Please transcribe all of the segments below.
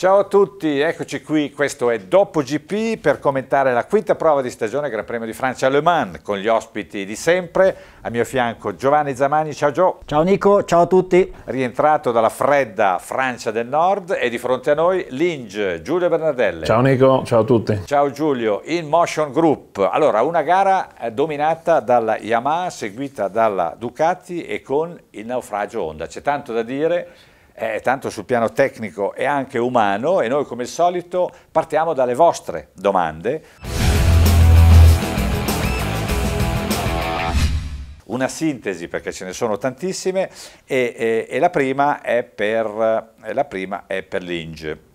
Ciao a tutti, eccoci qui, questo è Dopo GP per commentare la quinta prova di stagione Gran Premio di Francia a Le Mans con gli ospiti di sempre, a mio fianco Giovanni Zamani, ciao Gio. Ciao Nico, ciao a tutti. Rientrato dalla fredda Francia del Nord e di fronte a noi Linge, Giulio Bernardelle. Ciao Nico, ciao a tutti. Ciao Giulio, in Motion Group. Allora, una gara eh, dominata dalla Yamaha, seguita dalla Ducati e con il naufragio Honda. C'è tanto da dire eh, tanto sul piano tecnico e anche umano e noi come al solito partiamo dalle vostre domande. Una sintesi perché ce ne sono tantissime e, e, e la prima è per, la prima è per l'Inge.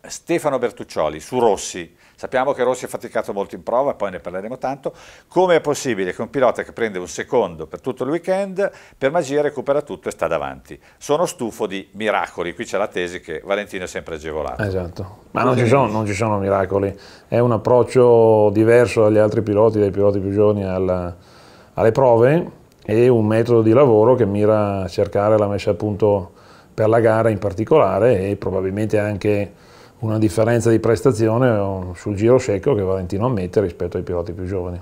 Stefano Bertuccioli su Rossi, Sappiamo che Rossi ha faticato molto in prova, poi ne parleremo tanto. Come è possibile che un pilota che prende un secondo per tutto il weekend, per magia recupera tutto e sta davanti? Sono stufo di miracoli. Qui c'è la tesi che Valentino è sempre agevolato. Esatto, ma non ci sono, non ci sono miracoli. È un approccio diverso dagli altri piloti, dai piloti più giovani alla, alle prove e un metodo di lavoro che mira a cercare la messa a punto per la gara in particolare e probabilmente anche una differenza di prestazione eh, sul giro secco che Valentino ammette rispetto ai piloti più giovani.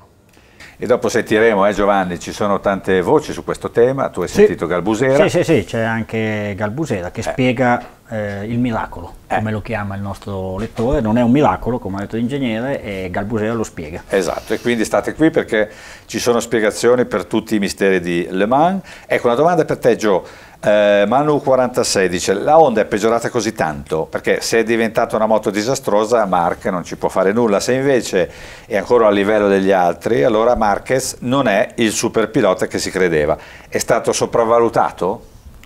E dopo sentiremo, eh, Giovanni, ci sono tante voci su questo tema, tu hai sì. sentito Galbusera. Sì, sì, sì, c'è anche Galbusera che eh. spiega eh, il miracolo, eh. come lo chiama il nostro lettore, non è un miracolo, come ha detto l'ingegnere, e Galbusera lo spiega. Esatto, e quindi state qui perché ci sono spiegazioni per tutti i misteri di Le Mans. Ecco, una domanda per te, Gio. Eh, Manu 46 dice la Honda è peggiorata così tanto perché se è diventata una moto disastrosa Mark non ci può fare nulla se invece è ancora a livello degli altri allora Marquez non è il super pilota che si credeva è stato sopravvalutato?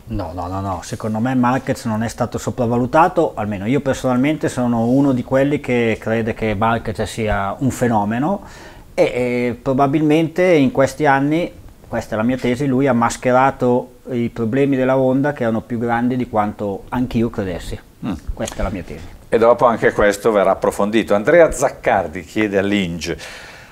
No, no, no, no, secondo me Marquez non è stato sopravvalutato, almeno io personalmente sono uno di quelli che crede che Marquez sia un fenomeno e, e probabilmente in questi anni questa è la mia tesi, lui ha mascherato i problemi della Honda che erano più grandi di quanto anch'io credessi. Mm. Questa è la mia tesi. E dopo anche questo verrà approfondito. Andrea Zaccardi chiede a Linge.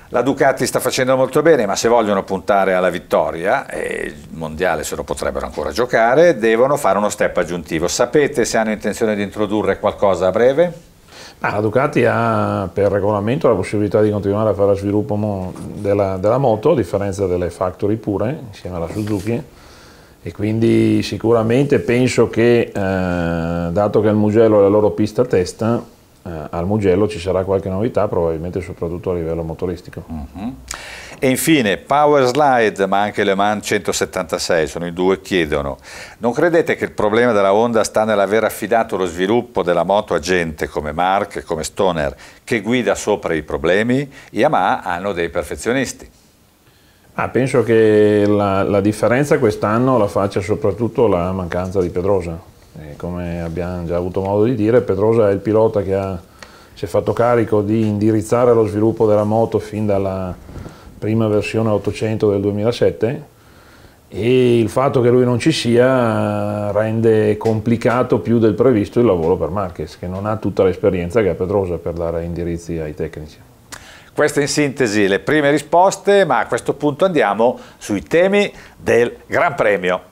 la Ducati sta facendo molto bene, ma se vogliono puntare alla vittoria, e il mondiale se lo potrebbero ancora giocare, devono fare uno step aggiuntivo. Sapete se hanno intenzione di introdurre qualcosa a breve? Ma la Ducati ha per regolamento la possibilità di continuare a fare lo sviluppo della, della moto, a differenza delle factory pure, insieme alla Suzuki, e quindi sicuramente penso che, eh, dato che il Mugello è la loro pista testa, eh, al Mugello ci sarà qualche novità, probabilmente soprattutto a livello motoristico. Mm -hmm. E infine Power Slide, ma anche Le Mans 176, sono i due chiedono. Non credete che il problema della Honda sta nell'aver affidato lo sviluppo della moto a gente come Mark e come Stoner che guida sopra i problemi? Yamaha hanno dei perfezionisti. Ah, penso che la, la differenza quest'anno la faccia soprattutto la mancanza di Pedrosa. E come abbiamo già avuto modo di dire, Pedrosa è il pilota che ha, si è fatto carico di indirizzare lo sviluppo della moto fin dalla, prima versione 800 del 2007 e il fatto che lui non ci sia eh, rende complicato più del previsto il lavoro per Marquez che non ha tutta l'esperienza che ha Pedrosa per dare indirizzi ai tecnici. Queste in sintesi le prime risposte, ma a questo punto andiamo sui temi del Gran Premio.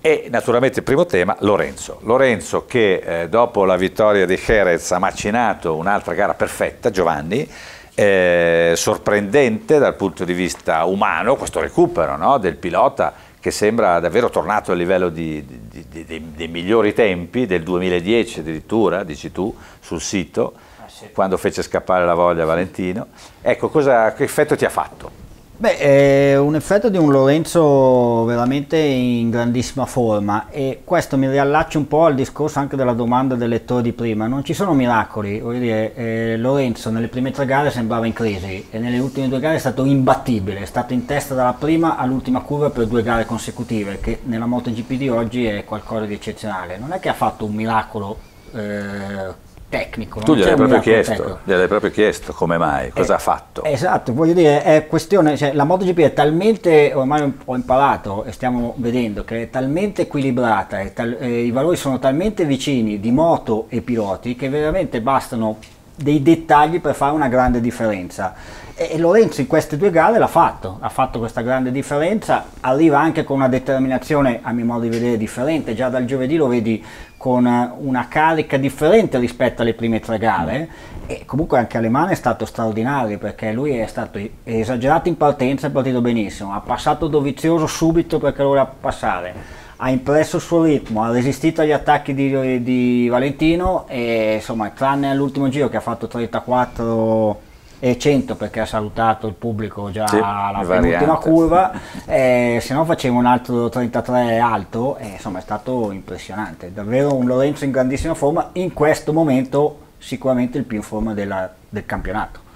E naturalmente il primo tema, Lorenzo. Lorenzo che eh, dopo la vittoria di Jerez ha macinato un'altra gara perfetta, Giovanni, eh, sorprendente dal punto di vista umano questo recupero no, del pilota che sembra davvero tornato al livello di, di, di, dei, dei migliori tempi del 2010 addirittura, dici tu, sul sito, ah, sì. quando fece scappare la voglia Valentino. Ecco, cosa, che effetto ti ha fatto? Beh, è un effetto di un Lorenzo veramente in grandissima forma e questo mi riallaccia un po' al discorso anche della domanda del lettore di prima. Non ci sono miracoli, voglio dire, eh, Lorenzo nelle prime tre gare sembrava in crisi e nelle ultime due gare è stato imbattibile, è stato in testa dalla prima all'ultima curva per due gare consecutive, che nella MotoGP di oggi è qualcosa di eccezionale. Non è che ha fatto un miracolo eh, tecnico. Tu gliel'hai proprio, chiesto, gliel'hai proprio chiesto come mai, eh, cosa eh, ha fatto. Esatto, voglio dire, è questione, cioè, la MotoGP è talmente, ormai ho imparato e stiamo vedendo, che è talmente equilibrata, è tal, eh, i valori sono talmente vicini di moto e piloti che veramente bastano dei dettagli per fare una grande differenza. E, Lorenzo in queste due gare l'ha fatto, ha fatto questa grande differenza, arriva anche con una determinazione a mio modo di vedere differente, già dal giovedì lo vedi con eh, una carica differente rispetto alle prime tre gare e comunque anche Alemano è stato straordinario perché lui è stato esagerato in partenza, è partito benissimo, ha passato Dovizioso subito perché lo voleva passare ha impresso il suo ritmo, ha resistito agli attacchi di, di Valentino e insomma tranne all'ultimo giro che ha fatto 34 e 100 perché ha salutato il pubblico già sì, alla penultima curva eh, se no faceva un altro 33 alto e insomma è stato impressionante davvero un Lorenzo in grandissima forma in questo momento sicuramente il più in forma della, del campionato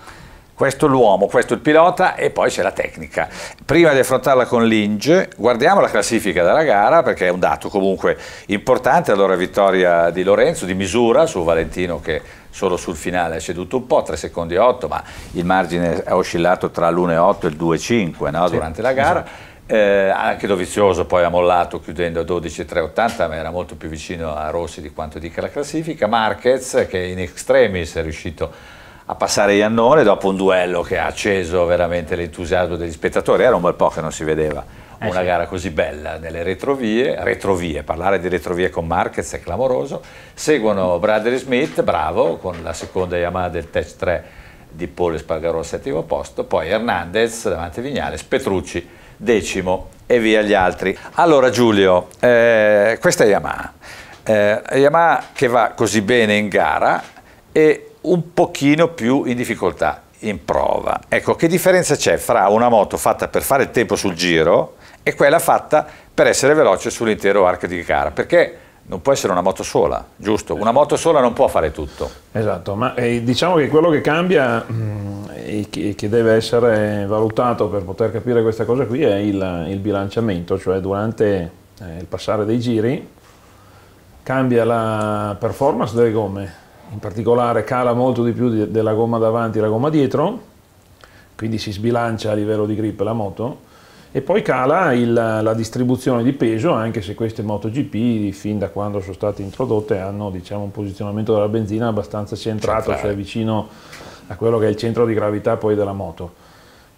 questo l'uomo, questo il pilota e poi c'è la tecnica. Prima di affrontarla con Linge, guardiamo la classifica della gara perché è un dato comunque importante, allora vittoria di Lorenzo, di misura su Valentino che solo sul finale ha ceduto un po', 3 secondi e 8, ma il margine ha oscillato tra l'1,8 e il 2,5 no? sì, durante la gara. Esatto. Eh, anche Dovizioso poi ha mollato chiudendo a 12,380, ma era molto più vicino a Rossi di quanto dica la classifica. Marquez che in extremis è riuscito a a passare Iannone dopo un duello che ha acceso veramente l'entusiasmo degli spettatori, era un bel po' che non si vedeva eh una sì. gara così bella nelle retrovie, retrovie, parlare di retrovie con Marquez è clamoroso, seguono Bradley Smith, bravo, con la seconda Yamaha del Tech 3 di Paul Spargarò al settimo posto, poi Hernandez davanti a Vignales, Petrucci decimo e via gli altri. Allora Giulio, eh, questa è Yamaha, eh, Yamaha che va così bene in gara e un pochino più in difficoltà, in prova. Ecco, che differenza c'è fra una moto fatta per fare il tempo sul giro e quella fatta per essere veloce sull'intero arco di gara? Perché non può essere una moto sola, giusto? Una moto sola non può fare tutto. Esatto, ma eh, diciamo che quello che cambia mh, mm, e che, che, deve essere valutato per poter capire questa cosa qui è il, il bilanciamento, cioè durante eh, il passare dei giri cambia la performance delle gomme, in particolare cala molto di più di, della gomma davanti e la gomma dietro, quindi si sbilancia a livello di grip la moto, e poi cala il, la distribuzione di peso, anche se queste MotoGP fin da quando sono state introdotte hanno diciamo, un posizionamento della benzina abbastanza centrato, Centrale. cioè vicino a quello che è il centro di gravità poi della moto.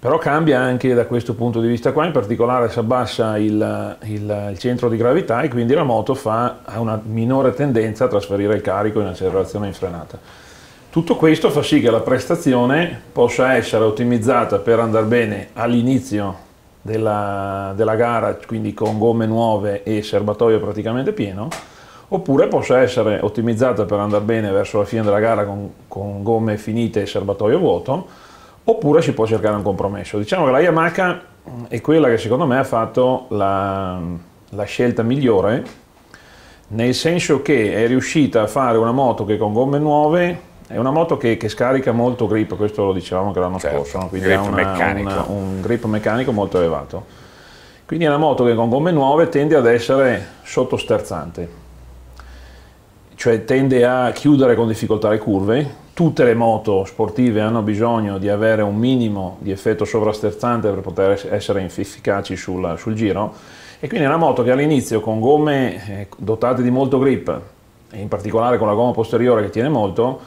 Però cambia anche da questo punto di vista qua, in particolare si abbassa il, il, il centro di gravità e quindi la moto fa, ha una minore tendenza a trasferire il carico in accelerazione in frenata. Tutto questo fa sì che la prestazione possa essere ottimizzata per andare bene all'inizio della, della gara, quindi con gomme nuove e serbatoio praticamente pieno, oppure possa essere ottimizzata per andare bene verso la fine della gara con, con gomme finite e serbatoio vuoto, oppure si può cercare un compromesso. Diciamo che la Yamaha mm, è quella che secondo me ha fatto la, mm, la scelta migliore, nel senso che è riuscita a fare una moto che con gomme nuove è una moto che, che scarica molto grip, questo lo dicevamo anche l'anno certo, scorso, no? quindi ha una, una, un grip meccanico molto elevato. Quindi è una moto che con gomme nuove tende ad essere sottosterzante cioè tende a chiudere con difficoltà le curve. Tutte le moto sportive hanno bisogno di avere un minimo di effetto sovrasterzante per poter essere efficaci sul, sul giro e quindi è una moto che all'inizio con gomme eh, dotate di molto grip e in particolare con la gomma posteriore che tiene molto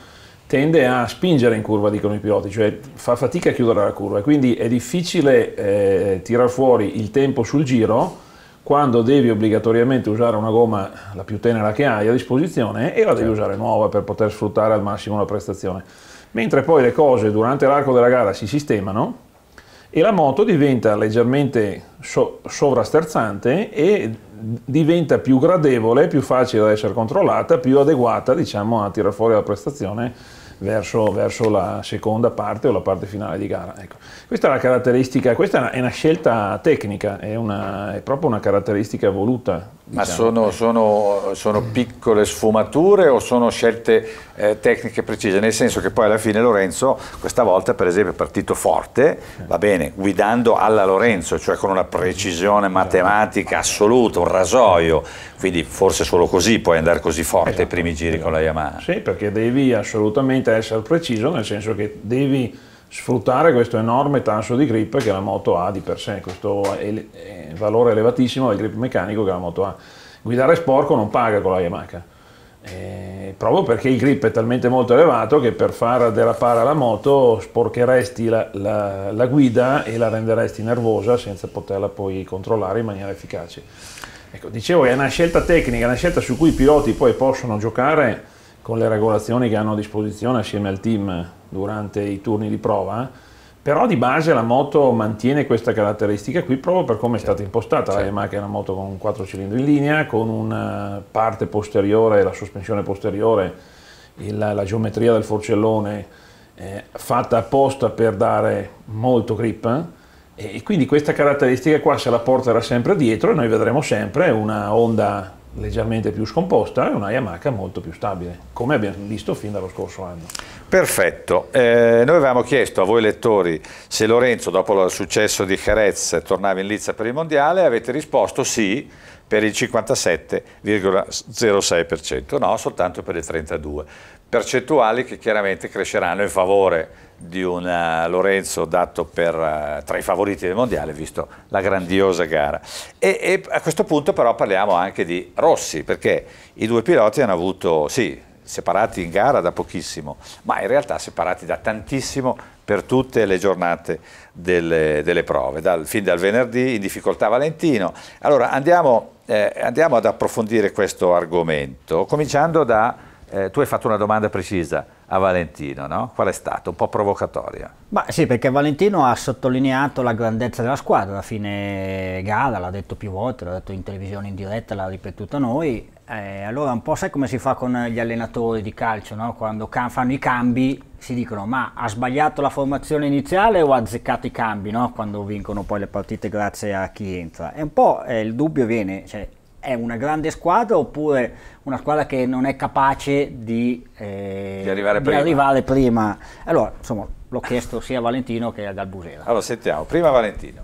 tende a spingere in curva, dicono i piloti, cioè fa fatica a chiudere la curva, quindi è difficile eh, tirar fuori il tempo sul giro quando devi obbligatoriamente usare una gomma la più tenera che hai a disposizione e la devi certo. usare nuova per poter sfruttare al massimo la prestazione. Mentre poi le cose durante l'arco della gara si sistemano e la moto diventa leggermente so- sovrasterzante e diventa più gradevole, più facile da essere controllata, più adeguata diciamo, a tirar fuori la prestazione verso, verso, la seconda parte o la parte finale di gara. Ecco. Questa è la caratteristica, questa è una, scelta tecnica, è, una, è proprio una caratteristica voluta Diciamo. Ma sono, sono, sono, piccole sfumature o sono scelte eh, tecniche precise? Nel senso che poi alla fine Lorenzo questa volta per esempio è partito forte, va bene, guidando alla Lorenzo, cioè con una precisione matematica assoluta, un rasoio, quindi forse solo così puoi andare così forte esatto. ai primi giri con la Yamaha. Sì, perché devi assolutamente essere preciso, nel senso che devi sfruttare questo enorme tasso di grip che la moto ha di per sé, questo valore elevatissimo del grip meccanico che la moto ha. Guidare sporco non paga con la Yamaha. Eh, proprio perché il grip è talmente molto elevato che per far derapare la moto sporcheresti la, la, la guida e la renderesti nervosa senza poterla poi controllare in maniera efficace. Ecco, dicevo è una scelta tecnica, una scelta su cui i piloti poi possono giocare con le regolazioni che hanno a disposizione assieme al team durante i turni di prova però di base la moto mantiene questa caratteristica qui proprio per come è certo. stata impostata certo. la eh, Yamaha è una moto con quattro cilindri in linea con una eh, parte posteriore la sospensione posteriore la, la geometria del forcellone eh, fatta apposta per dare molto grip eh? e quindi questa caratteristica qua se la porterà sempre dietro e noi vedremo sempre una Honda leggermente più scomposta e una Yamaha molto più stabile, come abbiamo visto fin dallo scorso anno. Perfetto, eh, noi avevamo chiesto a voi lettori se Lorenzo dopo il successo di Jerez tornava in Lizza per il Mondiale, e avete risposto sì per il 57,06%, no soltanto per il 32%, percentuali che chiaramente cresceranno in favore di un eh, Lorenzo dato per, eh, tra i favoriti del mondiale, visto la grandiosa gara. E, e, a questo punto però parliamo anche di Rossi, perché i due piloti hanno avuto, sì, separati in gara da pochissimo, ma in realtà separati da tantissimo per tutte le giornate delle, delle prove, dal, fin dal venerdì in difficoltà Valentino. Allora andiamo, eh, andiamo ad approfondire questo argomento, cominciando da, eh, tu hai fatto una domanda precisa, a Valentino, no? Qual è stato? Un po' provocatoria. Ma sì, perché Valentino ha sottolineato la grandezza della squadra, a fine gara, l'ha detto più volte, l'ha detto in televisione in diretta, l'ha ripetuto a noi. Eh, allora un po' sai come si fa con gli allenatori di calcio, no? Quando fanno i cambi si dicono ma ha sbagliato la formazione iniziale o ha azzeccato i cambi, no? Quando vincono poi le partite grazie a chi entra. E un po' eh, il dubbio viene, cioè, è una grande squadra oppure una squadra che non è capace di, eh, di, arrivare, di prima. arrivare, prima. Allora, insomma, l'ho chiesto sia a Valentino che a Galbusera. Allora, sentiamo, prima Valentino.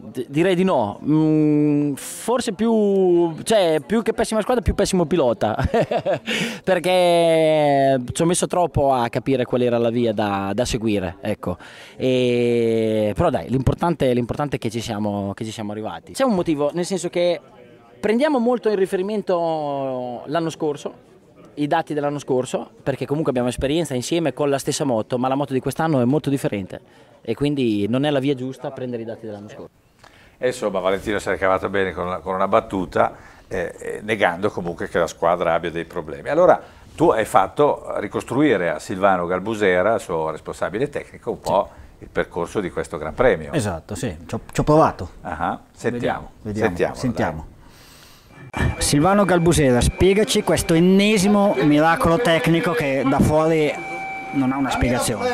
D- direi di no, mm, forse più, cioè, più che pessima squadra, più pessimo pilota, perché ci ho messo troppo a capire qual era la via da, da seguire, ecco. E, però dai, l'importante, l'importante è che ci, siamo, che ci siamo arrivati. C'è un motivo, nel senso che Prendiamo molto in riferimento l'anno scorso, i dati dell'anno scorso, perché comunque abbiamo esperienza insieme con la stessa moto, ma la moto di quest'anno è molto differente e quindi non è la via giusta a prendere i dati dell'anno scorso. E insomma Valentino si è ricavato bene con una, con una battuta, eh, eh, negando comunque che la squadra abbia dei problemi. Allora tu hai fatto ricostruire a Silvano Galbusera, il suo responsabile tecnico, un po'... Sì il percorso di questo Gran Premio. Esatto, sì, ci ho, provato. Uh ah, -huh. Ah. Sentiamo, vediamo, sentiamo. sentiamo. Silvano Galbusera, spiegaci questo ennesimo miracolo tecnico che da fuori non ha una spiegazione.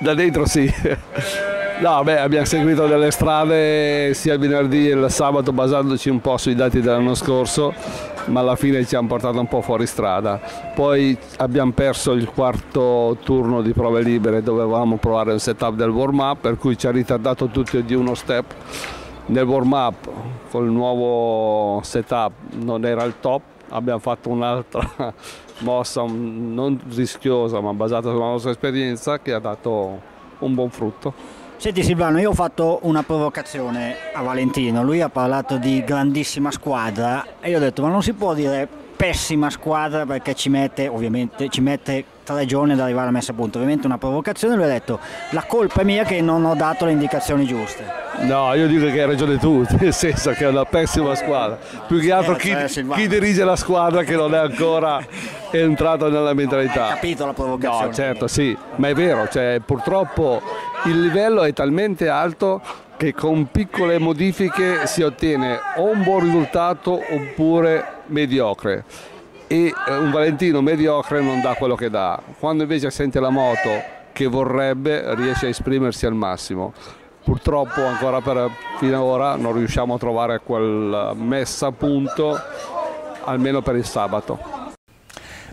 Da dentro sì. No, beh, abbiamo seguito delle strade sia il venerdì che il sabato basandoci un po' sui dati dell'anno scorso, ma alla fine ci hanno portato un po' fuori strada. Poi abbiamo perso il quarto turno di prove libere, dovevamo provare il setup del warm-up, per cui ci ha ritardato tutti di uno step nel warm-up col nuovo setup non era il top abbiamo fatto un'altra mossa non rischiosa ma basata sulla nostra esperienza che ha dato un buon frutto Senti Silvano, io ho fatto una provocazione a Valentino, lui ha parlato di grandissima squadra e io ho detto ma non si può dire pessima squadra perché ci mette, ovviamente ci mette tre giorni ad arrivare a messa a punto. Ovviamente una provocazione, lui ha detto la colpa è mia che non ho dato le indicazioni giuste. No, io dico che hai ragione tu, nel senso che è una pessima eh, squadra. Più che altro eh, chi, eh, chi dirige la squadra che non è ancora entrata nella mentalità. Hai capito la provocazione. No, certo, sì, ma è vero, cioè, purtroppo il livello è talmente alto che con piccole modifiche si ottiene o un buon risultato oppure mediocre e eh, un Valentino mediocre non dà quello che dà. Quando invece sente la moto che vorrebbe riesce a esprimersi al massimo. Purtroppo ancora per, fino ad ora non riusciamo a trovare quel messa a punto almeno per il sabato.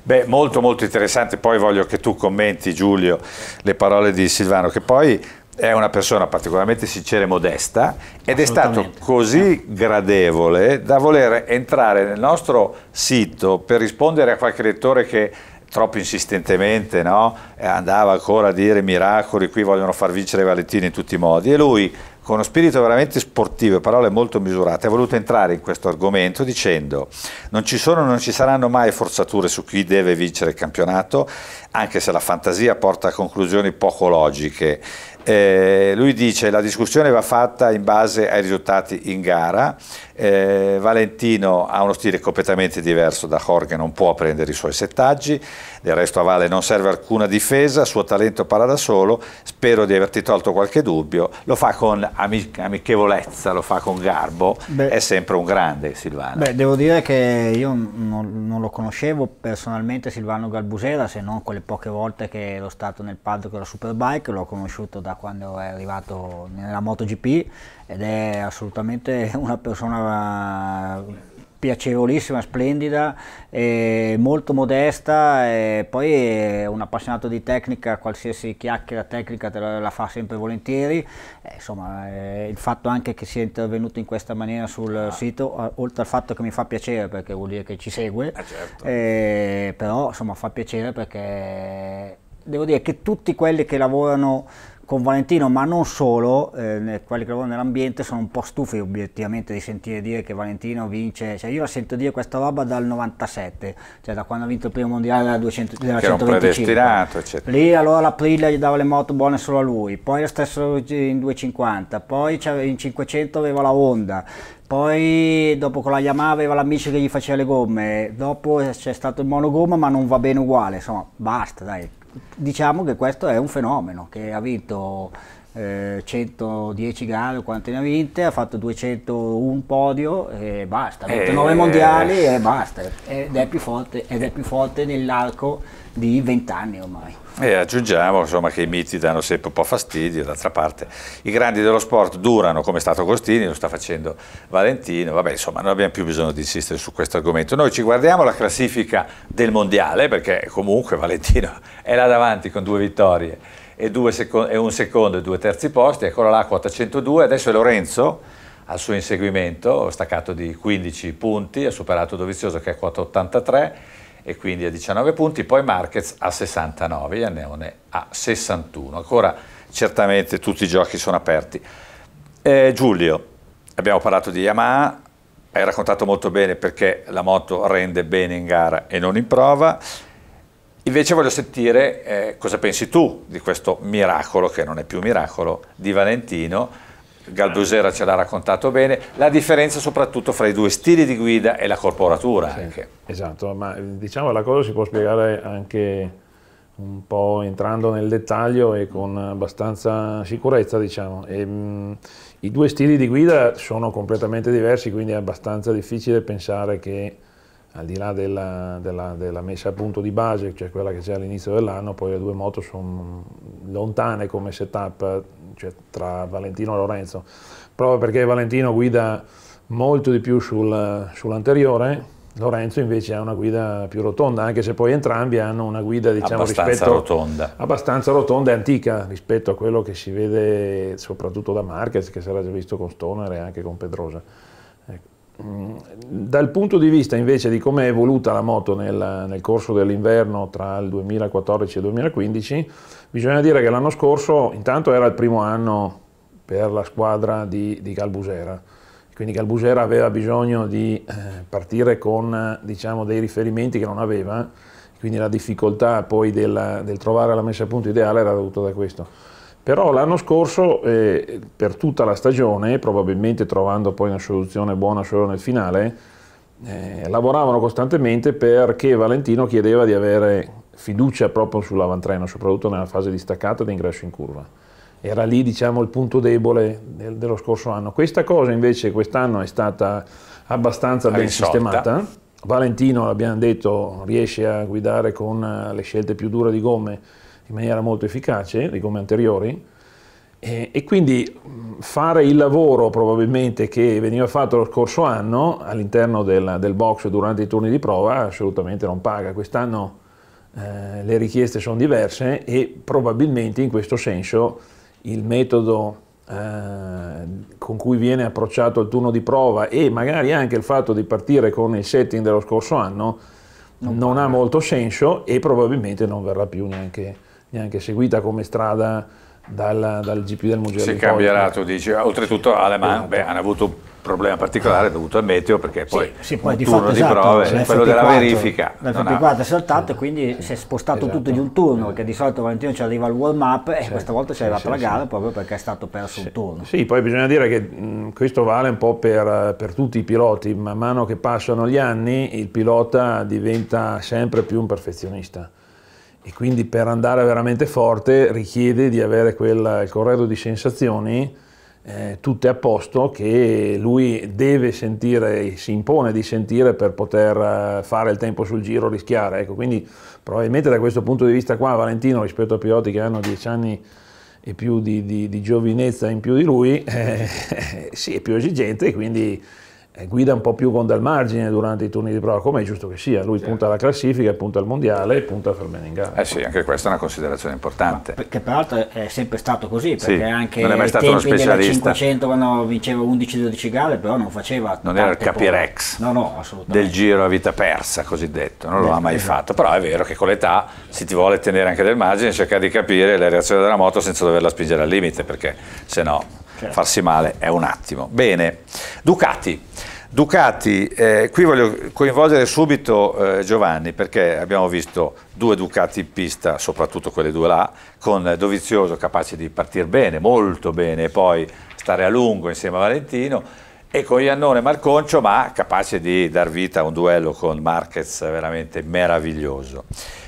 Beh, molto molto interessante, poi voglio che tu commenti Giulio le parole di Silvano, che poi è una persona particolarmente sincera e modesta ed è stato così gradevole da voler entrare nel nostro sito per rispondere a qualche lettore che troppo insistentemente no? andava ancora a dire miracoli, qui vogliono far vincere Valentini in tutti i modi e lui con uno spirito veramente sportivo e parole molto misurate, ha voluto entrare in questo argomento dicendo non ci sono non ci saranno mai forzature su chi deve vincere il campionato, anche se la fantasia porta a conclusioni poco logiche. Eh, lui dice che la discussione va fatta in base ai risultati in gara, eh, Valentino ha uno stile completamente diverso da Jorge, non può prendere i suoi settaggi, del resto a Vale non serve alcuna difesa, il suo talento parla da solo, spero di averti tolto qualche dubbio, lo fa con amic amichevolezza, lo fa con garbo, beh, è sempre un grande Silvano. Beh, devo dire che io non, non, lo conoscevo personalmente Silvano Galbusera, se non quelle poche volte che ero stato nel paddock della Superbike, l'ho conosciuto da quando è arrivato nella MotoGP ed è assolutamente una persona piacevolissima, splendida, eh, molto modesta, eh, poi è un appassionato di tecnica, qualsiasi chiacchiera tecnica la, la, fa sempre volentieri, eh, insomma eh, il fatto anche che sia intervenuto in questa maniera sul ah. sito, eh, oltre al fatto che mi fa piacere perché vuol dire che ci segue, ah, certo. però insomma fa piacere perché devo dire che tutti quelli che lavorano con Valentino, ma non solo, eh, quelli che lavorano nell'ambiente sono un po' stufi obiettivamente di sentire dire che Valentino vince, cioè io la sento dire questa roba dal 97, cioè da quando ha vinto il primo mondiale della, 200, della 125. Era Lì allora la gli dava le moto buone solo a lui, poi lo stesso in 250, poi in 500 aveva la Honda, poi dopo con la Yamaha aveva l'amici che gli faceva le gomme, dopo c'è stato il monogomma ma non va bene uguale, insomma basta dai diciamo che questo è un fenomeno che ha vinto eh, 110 gare o quante ne ha vinte, ha fatto 201 podio e basta, ha 29 eh, mondiali eh. e basta, ed è più forte, ed è più forte nell'arco di 20 anni ormai. E aggiungiamo insomma, che i miti danno sempre un po' fastidio, d'altra parte i grandi dello sport durano come è stato Agostini, lo sta facendo Valentino, vabbè insomma non abbiamo più bisogno di insistere su questo argomento. Noi ci guardiamo la classifica del mondiale perché comunque Valentino è là davanti con due vittorie e, due seco- e un secondo e due terzi posti, eccolo là a quota 102, adesso è Lorenzo al suo inseguimento, staccato di 15 punti, ha superato Dovizioso che è quota 83 e quindi a 19 punti, poi Marquez a 69, Ianneone a 61. Ancora certamente tutti i giochi sono aperti. Eh, Giulio, abbiamo parlato di Yamaha, hai raccontato molto bene perché la moto rende bene in gara e non in prova. Invece voglio sentire eh, cosa pensi tu di questo miracolo, che non è più miracolo, di Valentino Galbusera ce l'ha raccontato bene, la differenza soprattutto fra i due stili di guida e la corporatura. Sì, anche. Esatto, ma eh, diciamo la cosa si può spiegare anche un po' entrando nel dettaglio e con abbastanza sicurezza diciamo. E, ehm, mh, I due stili di guida sono completamente diversi, quindi è abbastanza difficile pensare che al di là della, della, della, messa a punto di base, cioè quella che c'è all'inizio dell'anno, poi le due moto sono lontane come setup cioè tra Valentino e Lorenzo, proprio perché Valentino guida molto di più sul, sull'anteriore, Lorenzo invece ha una guida più rotonda, anche se poi entrambi hanno una guida diciamo, abbastanza, rispetto, rotonda. abbastanza rotonda e antica rispetto a quello che si vede soprattutto da Marquez, che si era già visto con Stoner e anche con Pedrosa. Mm, dal punto di vista invece di come è evoluta la moto nel, nel corso dell'inverno tra il 2014 e il 2015, bisogna dire che l'anno scorso intanto era il primo anno per la squadra di, di Calbusera, quindi Calbusera aveva bisogno di eh, partire con diciamo, dei riferimenti che non aveva, quindi la difficoltà poi della, del trovare la messa a punto ideale era dovuta da questo. Però l'anno scorso, eh, per tutta la stagione, probabilmente trovando poi una soluzione buona solo nel finale, eh, lavoravano costantemente perché Valentino chiedeva di avere fiducia proprio sull'avantreno, soprattutto nella fase di staccata e di ingresso in curva. Era lì diciamo, il punto debole del, dello scorso anno. Questa cosa invece quest'anno è stata abbastanza ben risolta. sistemata. Valentino, l'abbiamo detto, riesce a guidare con le scelte più dure di gomme, in maniera molto efficace, le gomme anteriori, e, e quindi fare il lavoro probabilmente che veniva fatto lo scorso anno all'interno del, del box durante i turni di prova assolutamente non paga. Quest'anno eh, le richieste sono diverse e probabilmente in questo senso il metodo eh, con cui viene approcciato il turno di prova e magari anche il fatto di partire con il setting dello scorso anno non, non ha molto senso e probabilmente non verrà più neanche è anche seguita come strada dal, dal GP del Mugello. Si cambierà, tu dici. Oltretutto Aleman esatto. hanno avuto un problema particolare dovuto al meteo perché poi, sì, sì, poi di turno fatto, di esatto, prove quello della verifica. L'FP4 è saltato e mm. quindi si è spostato esatto. tutto di un turno perché di solito Valentino ci arriva il warm up e sì, questa volta ci arriva arrivata la gara proprio perché è stato perso un turno. Sì, poi bisogna dire che mh, mm, questo vale un po' per, per tutti i piloti, man mano che passano gli anni il pilota diventa sempre più un perfezionista e quindi per andare veramente forte richiede di avere quel, corredo di sensazioni eh, tutte a posto che lui deve sentire, si impone di sentire per poter eh, fare il tempo sul giro, rischiare. Ecco, quindi probabilmente da questo punto di vista qua Valentino rispetto a piloti che hanno 10 anni e più di, di, di, giovinezza in più di lui, eh, sì, è più esigente e quindi eh, guida un po' più con del margine durante i turni di prova, come è giusto che sia. Lui sì. punta alla classifica, punta al mondiale e punta al Fermeninghal. Eh sì, anche questa è una considerazione importante. Ma, che peraltro è sempre stato così, perché sì, anche non è mai stato uno specialista. 500 quando vinceva 11-12 gare, però non faceva Non era il capirex no, no, del giro a vita persa, cosiddetto, non lo ha esatto, mai esatto. fatto. Però è vero che con l'età si ti vuole tenere anche del margine e cercare di capire le reazioni della moto senza doverla spingere al limite, perché se no certo. farsi male è un attimo. Bene, Ducati. Ducati, eh, qui voglio coinvolgere subito eh, Giovanni perché abbiamo visto due Ducati in pista, soprattutto quelle due là, con Dovizioso capace di partire bene, molto bene, e poi stare a lungo insieme a Valentino, e con Iannone Marconcio, ma capace di dar vita a un duello con Marquez veramente meraviglioso.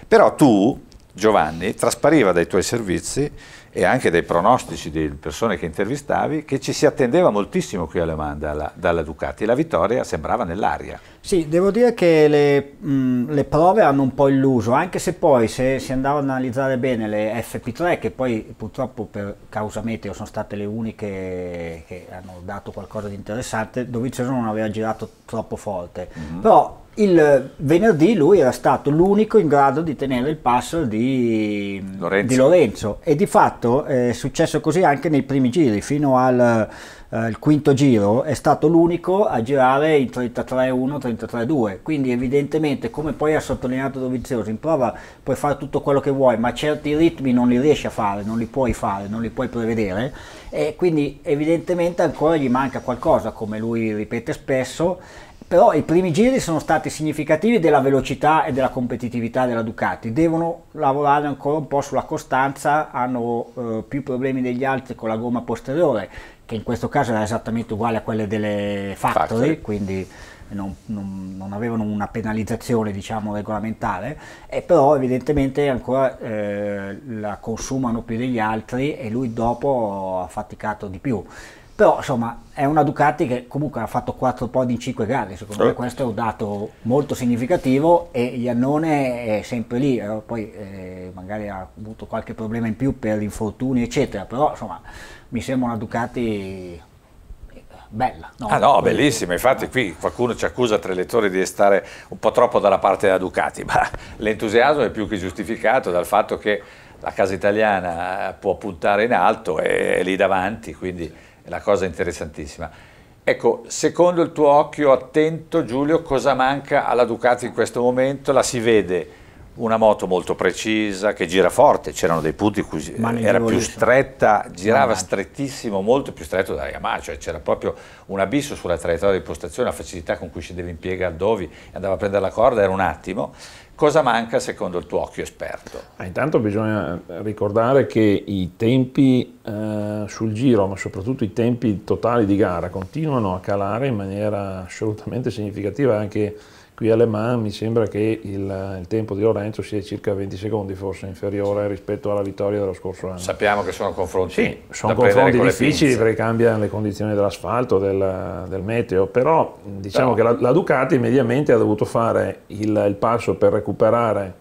Però tu, Giovanni, traspariva dai tuoi servizi e anche dai pronostici delle persone che intervistavi, che ci si attendeva moltissimo qui alle Man dalla, dalla Ducati la vittoria sembrava nell'aria. Sì, devo dire che le, mh, le, prove hanno un po' illuso, anche se poi se si andava ad analizzare bene le FP3, che poi purtroppo per causa meteo sono state le uniche che hanno dato qualcosa di interessante, Dovizioso non aveva girato troppo forte, mm -hmm. però il venerdì lui era stato l'unico in grado di tenere il passo di Lorenzo, di Lorenzo. e di fatto è successo così anche nei primi giri, fino al eh, quinto giro è stato l'unico a girare in 33-1, 33-2, quindi evidentemente come poi ha sottolineato Dovizioso in prova puoi fare tutto quello che vuoi, ma certi ritmi non li riesci a fare, non li puoi fare, non li puoi prevedere e quindi evidentemente ancora gli manca qualcosa, come lui ripete spesso però i primi giri sono stati significativi della velocità e della competitività della Ducati, devono lavorare ancora un po' sulla costanza, hanno eh, più problemi degli altri con la gomma posteriore, che in questo caso era esattamente uguale a quelle delle factory, factory. quindi non, non, non, avevano una penalizzazione diciamo, regolamentare, e però evidentemente ancora eh, la consumano più degli altri e lui dopo ha faticato di più però insomma è una Ducati che comunque ha fatto 4 podi in 5 gare, secondo me eh. questo è un dato molto significativo e Iannone è sempre lì, eh, poi eh, magari ha avuto qualche problema in più per infortuni eccetera, però insomma mi sembra una Ducati eh, bella. No? Ah no, bellissima, infatti qui qualcuno ci accusa tra i lettori di stare un po' troppo dalla parte della Ducati, ma l'entusiasmo è più che giustificato dal fatto che la casa italiana può puntare in alto e è lì davanti, quindi la cosa interessantissima. Ecco, secondo il tuo occhio attento Giulio, cosa manca alla Ducati in questo momento? La si vede una moto molto precisa che gira forte, c'erano dei punti in cui Mani era più stretta, girava Mani. strettissimo, molto più stretto della Yamaha, cioè c'era proprio un abisso sulla traiettoria di postazione, la facilità con cui scendeva in piega Dovi e andava a prendere la corda era un attimo, Cosa manca secondo il tuo occhio esperto? Ah, intanto bisogna ricordare che i tempi eh, sul giro, ma soprattutto i tempi totali di gara, continuano a calare in maniera assolutamente significativa anche Qui a Le Mans mi sembra che il, il, tempo di Lorenzo sia circa 20 secondi, forse inferiore rispetto alla vittoria dello scorso anno. Sappiamo che sono confronti Sì, sono confronti difficili perché cambiano le condizioni dell'asfalto, del, del, meteo, però diciamo però. che la, la, Ducati mediamente ha dovuto fare il, il passo per recuperare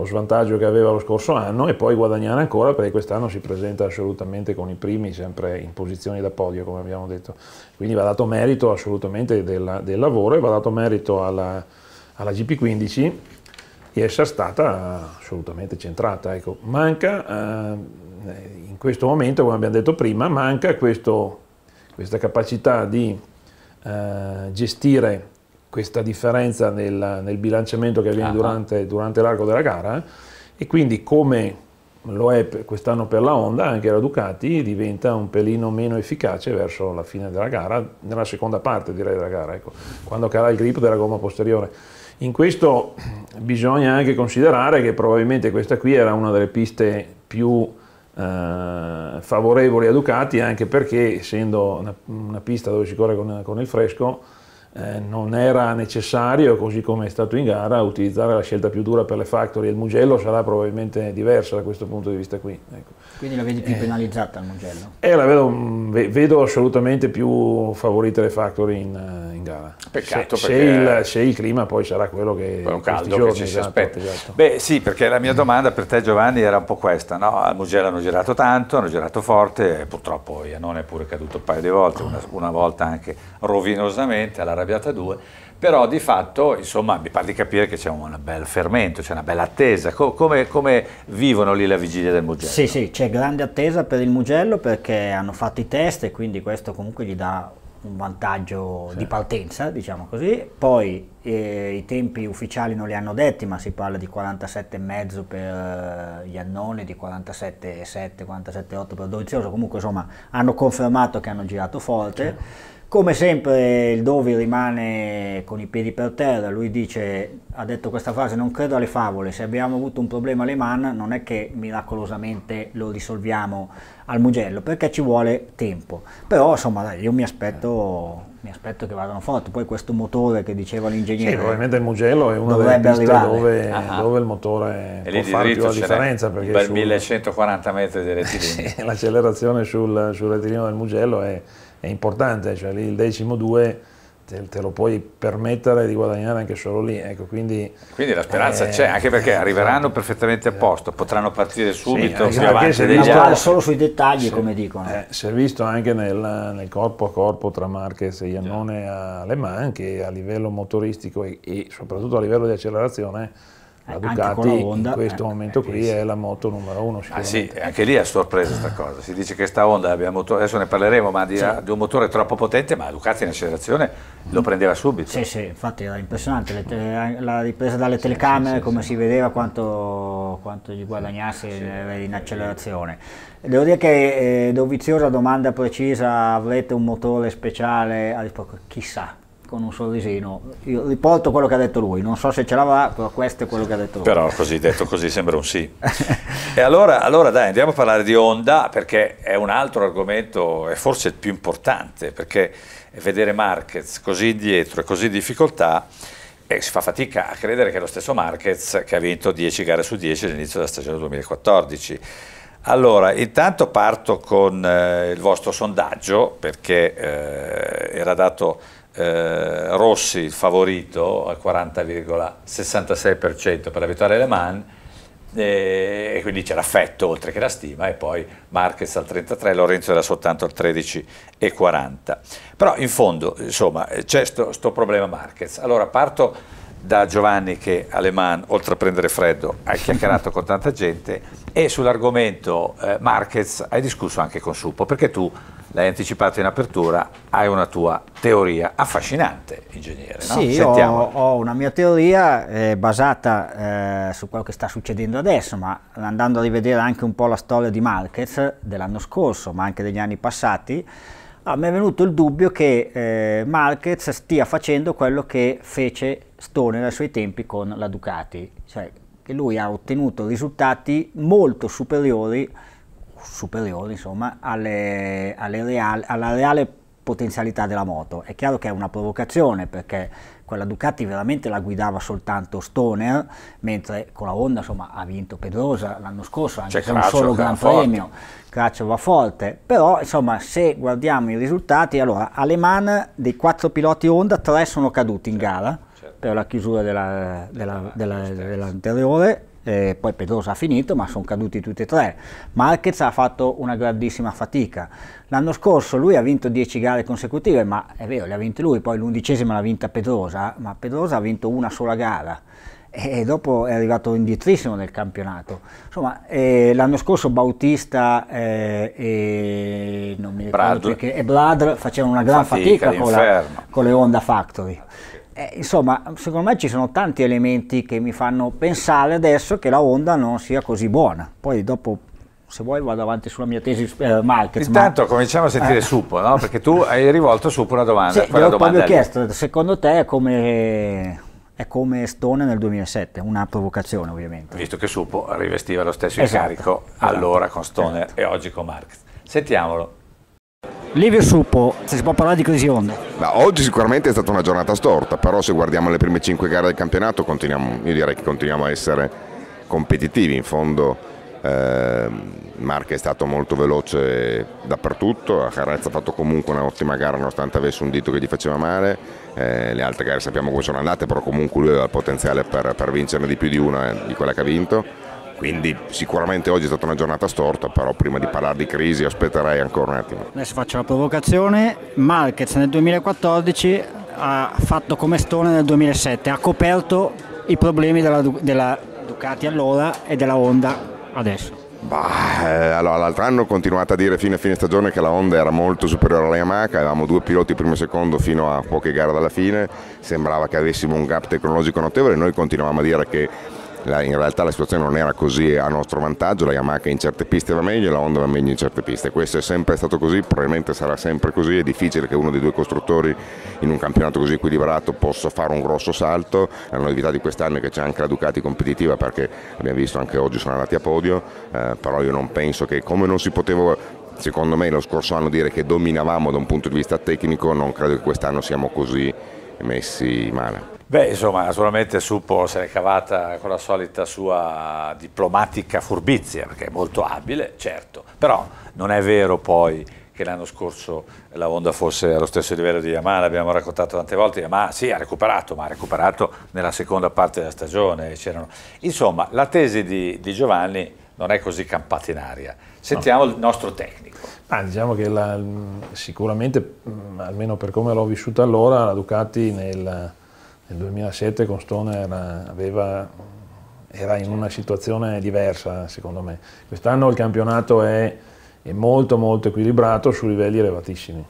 lo svantaggio che aveva lo scorso anno e poi guadagnare ancora perché quest'anno si presenta assolutamente con i primi, sempre in posizioni da podio come abbiamo detto. Quindi va dato merito assolutamente del, del lavoro e va dato merito alla, alla GP15 di essere stata assolutamente centrata. Ecco, manca eh, in questo momento, come abbiamo detto prima, manca questo, questa capacità di eh, gestire questa differenza nel, nel bilanciamento che avviene ah. durante, durante l'arco della gara eh, e quindi come lo è quest'anno per la Honda, anche la Ducati diventa un pelino meno efficace verso la fine della gara, nella seconda parte direi della gara, ecco, quando cala il grip della gomma posteriore. In questo bisogna anche considerare che probabilmente questa qui era una delle piste più eh, favorevoli a Ducati, anche perché essendo una, una, pista dove si corre con, con il fresco, eh, non era necessario, così come è stato in gara, utilizzare la scelta più dura per le factory. e Il Mugello sarà probabilmente diversa da questo punto di vista qui. Ecco. Quindi la vedi più eh. penalizzata al Mugello? Eh, la vedo, mm, vedo, assolutamente più favorite le factory in, eh, in gara. Peccato se, perché... Se il, se il, clima poi sarà quello che... Quello caldo giorni, che ci si esatto, aspetta. Esatto. Beh sì, perché la mia domanda per te Giovanni era un po' questa, no? Al Mugello hanno girato tanto, hanno girato forte, purtroppo Iannone è pure caduto un paio di volte, una, una volta anche rovinosamente all'Arrabbiata 2, però di fatto insomma, mi pare di capire che c'è un bel fermento, c'è una bella attesa. Co come, come, vivono lì la vigilia del Mugello? Sì, sì, c'è grande attesa per il Mugello perché hanno fatto i test e quindi questo comunque gli dà un vantaggio sì. di partenza, diciamo così. Poi eh, i tempi ufficiali non li hanno detti, ma si parla di 47,5 per eh, gli Iannone, di 47,7, 47,8 per Dovizioso, comunque insomma hanno confermato che hanno girato forte. Sì come sempre il Dovi rimane con i piedi per terra, lui dice, ha detto questa frase, non credo alle favole, se abbiamo avuto un problema alle man non è che miracolosamente lo risolviamo al Mugello, perché ci vuole tempo. Però insomma dai, io mi aspetto, mi aspetto che vadano forti, poi questo motore che diceva l'ingegnere... Sì, probabilmente il Mugello è una delle piste dove, ah, ah. dove, il motore e può fare più la differenza. Perché per sul, 1140 metri di rettilineo. sì, l'accelerazione sul, sul rettilineo del Mugello è è importante, cioè lì il decimo due te, te, lo puoi permettere di guadagnare anche solo lì. Ecco, quindi, quindi, la speranza eh, c'è, anche perché eh, arriveranno eh, perfettamente a eh. posto, potranno partire subito. Sì, anche se lavorare solo sui dettagli, sì, come dicono. Eh, si è visto anche nel, nel, corpo a corpo tra Marquez e Iannone yeah. a Le che a livello motoristico e, e soprattutto a livello di accelerazione eh, la Ducati Honda, in questo eh, momento eh, qui sì. è la moto numero uno ah sì, anche lì è sorpresa questa cosa si dice che sta Honda abbia motore, adesso ne parleremo ma di, sì. Ah, di, un motore troppo potente ma la Ducati in accelerazione lo mm. prendeva subito sì sì infatti era impressionante te- la ripresa dalle telecamere sì, come si vedeva quanto, quanto gli guadagnasse in accelerazione devo dire che eh, Dovizioso domanda precisa avrete un motore speciale ha risposto chissà con un sorrisino. Io riporto quello che ha detto lui, non so se ce l'avrà, però questo è quello che ha detto lui. Però così detto così sembra un sì. e allora, allora dai, andiamo a parlare di Honda perché è un altro argomento e forse il più importante, perché vedere Marquez così indietro e così in difficoltà e eh, si fa fatica a credere che è lo stesso Marquez che ha vinto 10 gare su 10 all'inizio della stagione 2014. Allora, intanto parto con eh, il vostro sondaggio perché eh, era dato eh, Rossi favorito al 40,66% per la vittoria Le Mans eh, e quindi c'è l'affetto oltre che la stima e poi Marquez al 33, Lorenzo era soltanto al 13,40. Però in fondo insomma eh, c'è questo problema Marquez. Allora parto da Giovanni che a Le oltre a prendere freddo ha chiacchierato con tanta gente e sull'argomento eh, Marquez hai discusso anche con Suppo perché tu l'hai anticipato in apertura, hai una tua teoria affascinante, ingegnere. No? Sì, io ho, ho, una mia teoria eh, basata eh, su quello che sta succedendo adesso, ma andando a rivedere anche un po' la storia di Marquez dell'anno scorso, ma anche degli anni passati, a ah, me è venuto il dubbio che eh, Marquez stia facendo quello che fece Stone ai suoi tempi con la Ducati, cioè che lui ha ottenuto risultati molto superiori superiore insomma, alle, alle real, alla reale potenzialità della moto. È chiaro che è una provocazione perché quella Ducati veramente la guidava soltanto Stoner, mentre con la Honda insomma, ha vinto Pedrosa l'anno scorso, anche C'è se Craccio, un solo Gran Premio. Craccio va forte, però insomma se guardiamo i risultati, allora Aleman dei quattro piloti Honda, tre sono caduti in gara certo. per la chiusura della, della, della, dell'anteriore eh, poi Pedrosa ha finito, ma sono caduti tutti e tre. Marquez ha fatto una grandissima fatica. L'anno scorso lui ha vinto 10 gare consecutive, ma è vero, le ha vinte lui, poi l'undicesima l'ha vinta Pedrosa, ma Pedrosa ha vinto una sola gara e dopo è arrivato indietrissimo nel campionato. Insomma, eh, l'anno scorso Bautista eh, e, non mi ricordo Bradl. Perché, e Bladr facevano una gran fatica, fatica con, la, con le Honda Factory. Eh, insomma, secondo me ci sono tanti elementi che mi fanno pensare adesso che la onda non sia così buona. Poi dopo se vuoi vado avanti sulla mia tesi eh, market. Intanto ma... cominciamo a eh. sentire eh. Suppo, no? perché tu hai rivolto Supo una domanda. Sì, domanda proprio chiesto, secondo te è come, è come, Stone nel 2007, una provocazione ovviamente. Visto che Supo rivestiva lo stesso esatto, incarico esatto, allora con Stone esatto. e oggi con Market. Sentiamolo. Livio Suppo, se si può parlare di coesione. oggi sicuramente è stata una giornata storta, però se guardiamo le prime 5 gare del campionato io direi che continuiamo a essere competitivi, in fondo eh, Marca è stato molto veloce dappertutto, Carrezza ha fatto comunque un'ottima gara nonostante avesse un dito che gli faceva male, eh, le altre gare sappiamo come sono andate, però comunque lui aveva il potenziale per, per vincerne di più di una eh, di quella che ha vinto quindi sicuramente oggi è stata una giornata storta, però prima di parlare di crisi aspetterei ancora un attimo. Adesso faccio la provocazione. Marquez nel 2014 ha fatto come Stone nel 2007, ha coperto i problemi della, della Ducati allora e della Honda adesso. Bah, eh, allora, l'altro anno ho continuato a dire fino fine stagione che la Honda era molto superiore alla Yamaha, avevamo due piloti primo e secondo fino a poche gare dalla fine, sembrava che avessimo un gap tecnologico notevole, noi continuavamo a dire che la, in realtà la situazione non era così a nostro vantaggio, la Yamaha in certe piste va meglio e la Honda va meglio in certe piste, questo è sempre stato così, probabilmente sarà sempre così, è difficile che uno dei due costruttori in un campionato così equilibrato possa fare un grosso salto, è una novità di quest'anno è che c'è anche la Ducati competitiva perché abbiamo visto anche oggi sono andati a podio, eh, però io non penso che come non si poteva secondo me lo scorso anno dire che dominavamo da un punto di vista tecnico, non credo che quest'anno siamo così messi male. Beh, insomma, naturalmente Suppo se l'è cavata con la solita sua diplomatica furbizia, perché è molto abile, certo, però non è vero poi che l'anno scorso la Honda fosse allo stesso livello di Yamaha, l'abbiamo raccontato tante volte, Yamaha sì ha recuperato, ma ha recuperato nella seconda parte della stagione. Insomma, la tesi di, di Giovanni non è così campata in aria. Sentiamo no. il nostro tecnico. Ma diciamo che la, sicuramente, mm, almeno per come l'ho vissuta allora, la Ducati nel nel 2007 con Stone era, aveva, era in una situazione diversa, secondo me. Quest'anno il campionato è, è molto molto equilibrato su livelli elevatissimi.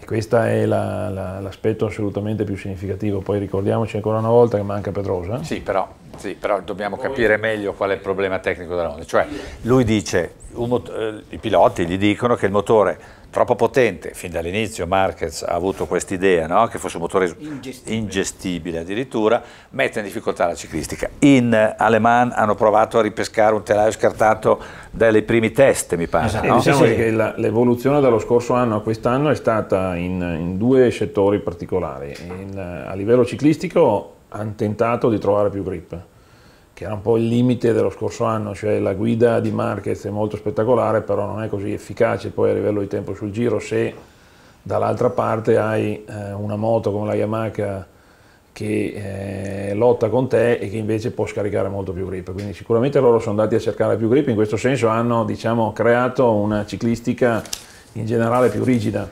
E questo è l'aspetto la, la, assolutamente più significativo. Poi ricordiamoci ancora una volta che manca Pedrosa. Eh. Sì, però, sì, però dobbiamo capire meglio qual è il problema tecnico della Honda. Cioè, lui dice, un, eh, i piloti gli dicono che il motore troppo potente, fin dall'inizio Marquez ha avuto quest'idea no? che fosse un motore ingestibile. ingestibile. addirittura, mette in difficoltà la ciclistica. In Aleman hanno provato a ripescare un telaio scartato dai primi test, mi pare. Esatto. No? Diciamo sì, sì. che l'evoluzione dallo scorso anno a quest'anno è stata in, in due settori particolari. In, a livello ciclistico hanno tentato di trovare più grip che era un po' il limite dello scorso anno, cioè la guida di Marquez è molto spettacolare, però non è così efficace poi a livello di tempo sul giro se dall'altra parte hai eh, una moto come la Yamaha che eh, lotta con te e che invece può scaricare molto più grip, quindi sicuramente loro sono andati a cercare più grip, in questo senso hanno diciamo, creato una ciclistica in generale più rigida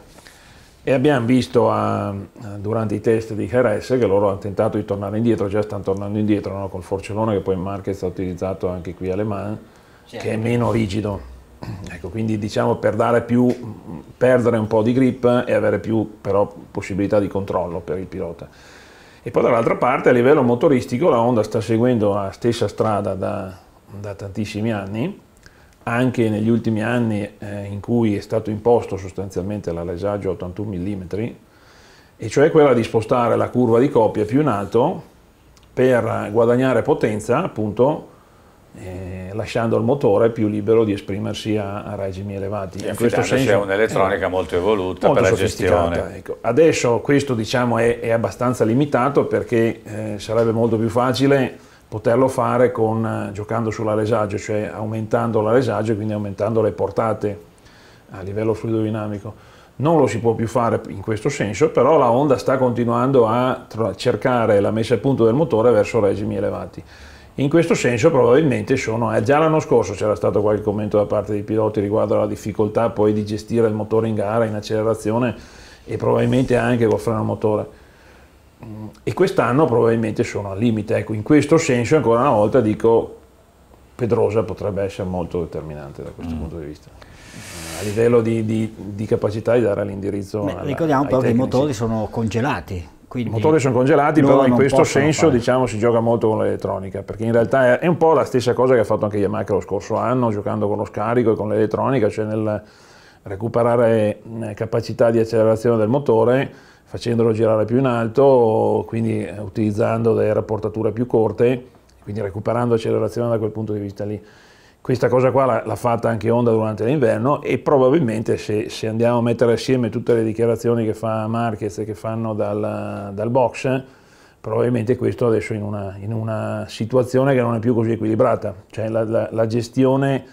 e abbiamo visto a, ah, durante i test di Jerez che loro hanno tentato di tornare indietro, già stanno tornando indietro no? col forcellone che poi in Marquez ha utilizzato anche qui a Le Mans, certo. che è meno rigido. Ecco, quindi diciamo per dare più, perdere un po' di grip e avere più però possibilità di controllo per il pilota. E poi dall'altra parte a livello motoristico la Honda sta seguendo la stessa strada da, da tantissimi anni, anche negli ultimi anni eh, in cui è stato imposto sostanzialmente l'alesaggio a 81 mm, e cioè quella di spostare la curva di coppia più in alto per guadagnare potenza, appunto, eh, lasciando il motore più libero di esprimersi a, a regimi elevati. E in questo senso è un'elettronica eh, molto evoluta molto per la gestione. Ecco. Adesso questo diciamo è, è abbastanza limitato perché eh, sarebbe molto più facile poterlo fare con, eh, giocando sulla resagio, cioè aumentando la resagio e quindi aumentando le portate a livello fluidodinamico. Non lo si può più fare in questo senso, però la Honda sta continuando a cercare la messa a punto del motore verso regimi elevati. In questo senso probabilmente sono, eh, già l'anno scorso c'era stato qualche commento da parte dei piloti riguardo alla difficoltà poi di gestire il motore in gara, in accelerazione e probabilmente anche col freno a motore e quest'anno probabilmente sono al limite. Ecco, in questo senso ancora una volta dico Pedrosa potrebbe essere molto determinante da questo mm. punto di vista a livello di, di, di capacità di dare l'indirizzo. Beh, alla, ricordiamo però che i motori sono congelati. I motori sono congelati, però in questo senso diciamo, si gioca molto con l'elettronica, perché in realtà è un po' la stessa cosa che ha fatto anche Yamaha lo scorso anno, giocando con lo scarico e con l'elettronica, cioè nel recuperare eh, capacità di accelerazione del motore facendolo girare più in alto, quindi eh, utilizzando delle rapportature più corte, quindi recuperando accelerazione da quel punto di vista lì. Questa cosa qua l'ha fatta anche Honda durante l'inverno e probabilmente se, se, andiamo a mettere assieme tutte le dichiarazioni che fa Marquez e che fanno dal, dal box, probabilmente questo adesso in una, in una, situazione che non è più così equilibrata, cioè la, la, la gestione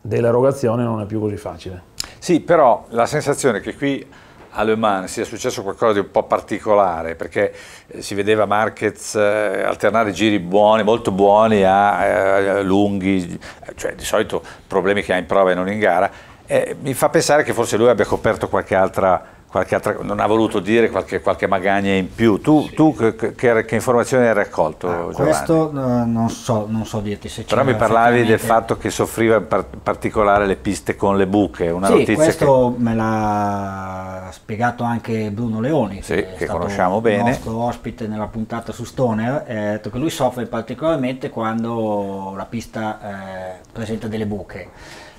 dell'erogazione non è più così facile. Sì, però la sensazione è che qui a Le Mans sia successo qualcosa di un po' particolare, perché eh, si vedeva Marquez eh, alternare giri buoni, molto buoni a eh, lunghi, cioè di solito problemi che ha in prova e non in gara, e mi fa pensare che forse lui abbia coperto qualche altra Altra, non ha voluto dire qualche, qualche magagna in più. Tu, sì. tu che, che, che, informazioni hai raccolto? Ah, questo non, so, non so dirti se c'è. Però mi parlavi del fatto che soffriva in par particolare le piste con le buche. Una sì, notizia questo che... me l'ha spiegato anche Bruno Leoni, sì, che, conosciamo bene. Il nostro ospite nella puntata su Stoner, eh, ha detto che lui soffre particolarmente quando la pista eh, presenta delle buche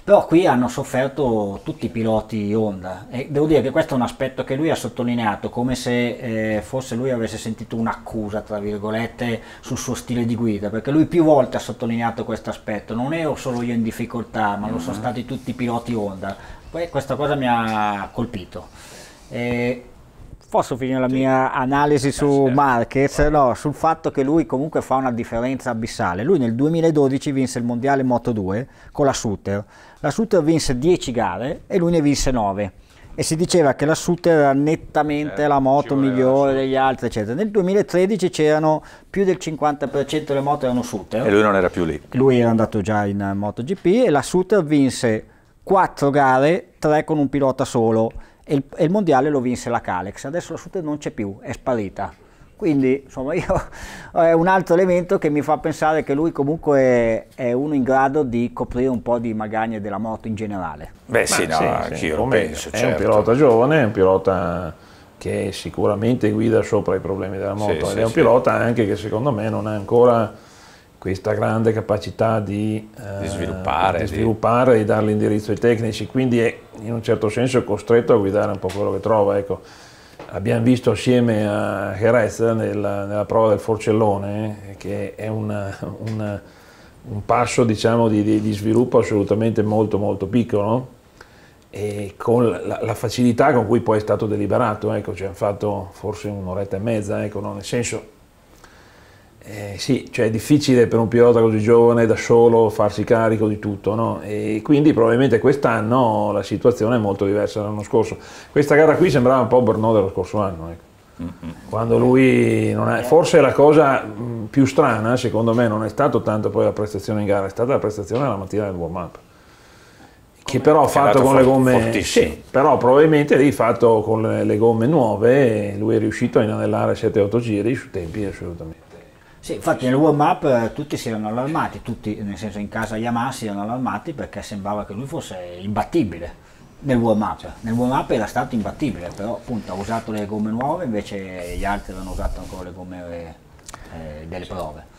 però qui hanno sofferto tutti i piloti Honda e devo dire che questo è un aspetto che lui ha sottolineato, come se eh, forse lui avesse sentito un'accusa, tra virgolette, sul suo stile di guida, perché lui più volte ha sottolineato questo aspetto, non ero solo io in difficoltà, ma mm-hmm. lo sono mm-hmm. stati tutti i piloti Honda. Poi questa cosa mi ha colpito. E posso finire la mia analisi eh, su certo. Marquez? No, sul fatto che lui comunque fa una differenza abissale. Lui nel 2012 vinse il mondiale Moto 2 con la Sutter. La Sutter vinse 10 gare e lui ne vinse 9 e si diceva che la Sutter era nettamente eh, la moto migliore degli altri, eccetera. Nel 2013 c'erano più del 50% delle moto erano Sutter. E lui non era più lì. Lui era andato già in MotoGP e la Sutter vinse 4 gare, 3 con un pilota solo e il, e il mondiale lo vinse la Calex. Adesso la Sutter non c'è più, è sparita. Quindi, insomma, io è un altro elemento che mi fa pensare che lui comunque è, è uno in grado di coprire un po' di magagne della moto in generale. Beh, sì, no, sì, sì, io lo penso. È certo. un pilota giovane, è un pilota che sicuramente guida sopra i problemi della moto sì, ed è un pilota anche che secondo me non ha ancora questa grande capacità di, eh, di sviluppare, di sviluppare di... dare l'indirizzo ai tecnici, quindi è in un certo senso costretto a guidare un po' quello che trova. Ecco abbiamo visto assieme a Jerez nella, nella prova del Forcellone, che è una, una, un passo diciamo, di, di, sviluppo assolutamente molto molto piccolo, e con la, la facilità con cui poi è stato deliberato, ecco, ci hanno fatto forse un'oretta e mezza, ecco, no? nel senso eh, sì, cioè è difficile per un pilota così giovane da solo farsi carico di tutto, no? E quindi probabilmente quest'anno la situazione è molto diversa dall'anno scorso. Questa gara qui sembrava un po' Bernò dello scorso anno, ecco. Mm-hmm. Quando lui non è, forse la cosa mm, più strana, secondo me, non è stata tanto poi la prestazione in gara, è stata la prestazione alla mattina del warm up. Che Come però fatto con le gomme, sì, però probabilmente lì fatto con le, le gomme nuove, lui è riuscito a inanellare 7-8 giri su tempi assolutamente. Sì, infatti nel warm up eh, tutti si erano allarmati, tutti, nel senso in casa Yamaha si erano allarmati perché sembrava che lui fosse imbattibile nel warm up. Nel warm up era stato imbattibile, però appunto ha usato le gomme nuove, invece gli altri avevano usato ancora le gomme eh, eh delle prove.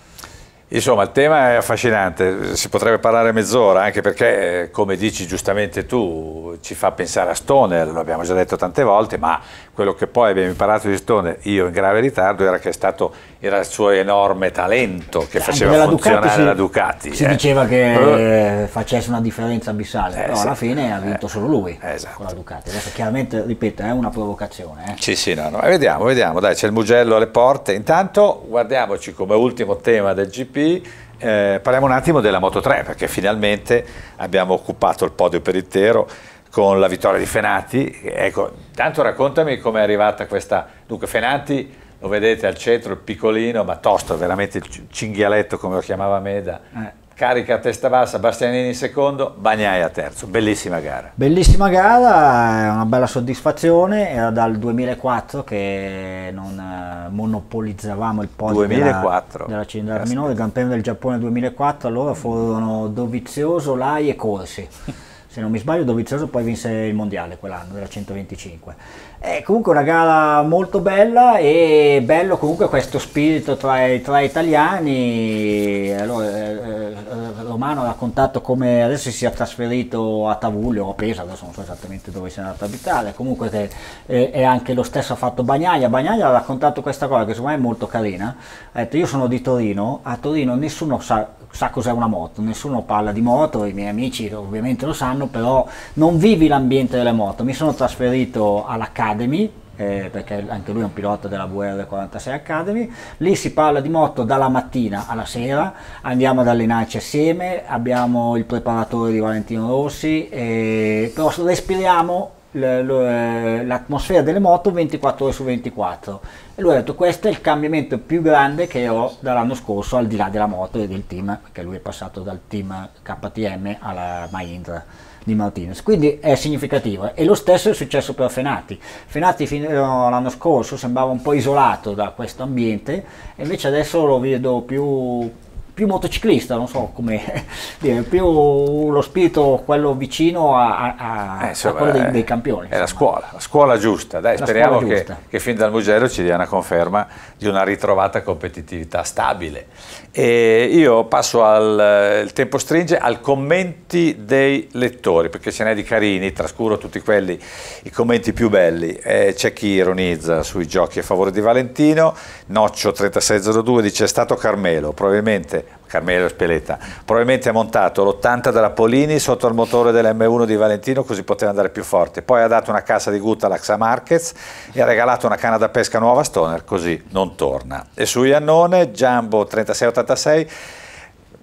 Insomma, il tema è affascinante, si potrebbe parlare mezz'ora, anche perché, eh, come dici giustamente tu, ci fa pensare a Stoner, lo abbiamo già detto tante volte, ma quello che poi abbiamo imparato di Stone, io in grave ritardo, era che stato, era il suo enorme talento che faceva funzionare Ducati si, la Ducati. Si eh. diceva che eh. facesse una differenza abissale, eh, però sì. alla fine ha vinto eh, solo lui esatto. con la esatto. Ducati. Adesso chiaramente, ripeto, è una provocazione. Eh. Sì, sì, no, no. vediamo, vediamo, dai, c'è il Mugello alle porte. Intanto guardiamoci come ultimo tema del GP. parliamo un attimo della Moto 3 perché finalmente abbiamo occupato il podio per intero con la vittoria di Fenati. Ecco, tanto raccontami è arrivata questa... Dunque, Fenati lo vedete al centro, il piccolino, ma tosto, veramente il cinghialetto come lo chiamava Meda. Eh. Carica a testa bassa, Bastianini in secondo, Bagnai a terzo, bellissima gara. Bellissima gara, una bella soddisfazione, era dal 2004 che non eh, monopolizzavamo il podio 2004. della, della Minore, il Gran Premio del Giappone 2004, allora furono Dovizioso, Lai e Corsi. se non mi sbaglio Dovizioso poi vinse il mondiale quell'anno della 125 è comunque una gara molto bella e bello comunque questo spirito tra, tra italiani allora, eh, eh Romano ha raccontato come adesso si sia trasferito a Tavuglio o a Pesa, adesso non so esattamente dove si è andato a abitare, comunque che eh, è anche lo stesso ha fatto Bagnaia, Bagnaia ha raccontato questa cosa che secondo me è molto carina, ha detto io sono di Torino, a Torino nessuno sa, sa cos'è una moto, nessuno parla di moto, i miei amici ovviamente lo sanno, però non vivi l'ambiente delle moto, mi sono trasferito all'Academy eh, perché anche lui è un pilota della VR46 Academy. Lì si parla di moto dalla mattina alla sera, andiamo ad allenarci assieme, abbiamo il preparatore di Valentino Rossi, eh, però respiriamo l'atmosfera delle moto 24 ore su 24 e lui ha detto questo è il cambiamento più grande che ho dall'anno scorso al di là della moto e del team perché lui è passato dal team KTM alla Mahindra di Martinez, quindi è significativo eh. e lo stesso è successo per Fenati. Fenati fino all'anno eh, scorso sembrava un po' isolato da questo ambiente e invece adesso lo vedo più più motociclista, non so come dire, più lo spirito quello vicino a, a, eh, insomma, quello dei, eh, dei campioni. È la scuola, la scuola giusta, dai, la speriamo che, giusta. che, fin dal Mugello ci dia una conferma di una ritrovata competitività stabile. E io passo al il tempo stringe, al commenti dei lettori, perché ce n'è di carini, trascuro tutti quelli, i commenti più belli. Eh, c'è chi ironizza sui giochi a favore di Valentino, Noccio 3602 dice è stato Carmelo, probabilmente Carmelo Speletta, probabilmente ha montato l'80 della Polini sotto il motore dell'M1 di Valentino così poteva andare più forte, poi ha dato una cassa di gutta all'Axa Marquez e ha regalato una canna da pesca nuova a Stoner così non torna. E su Iannone, Jumbo 3686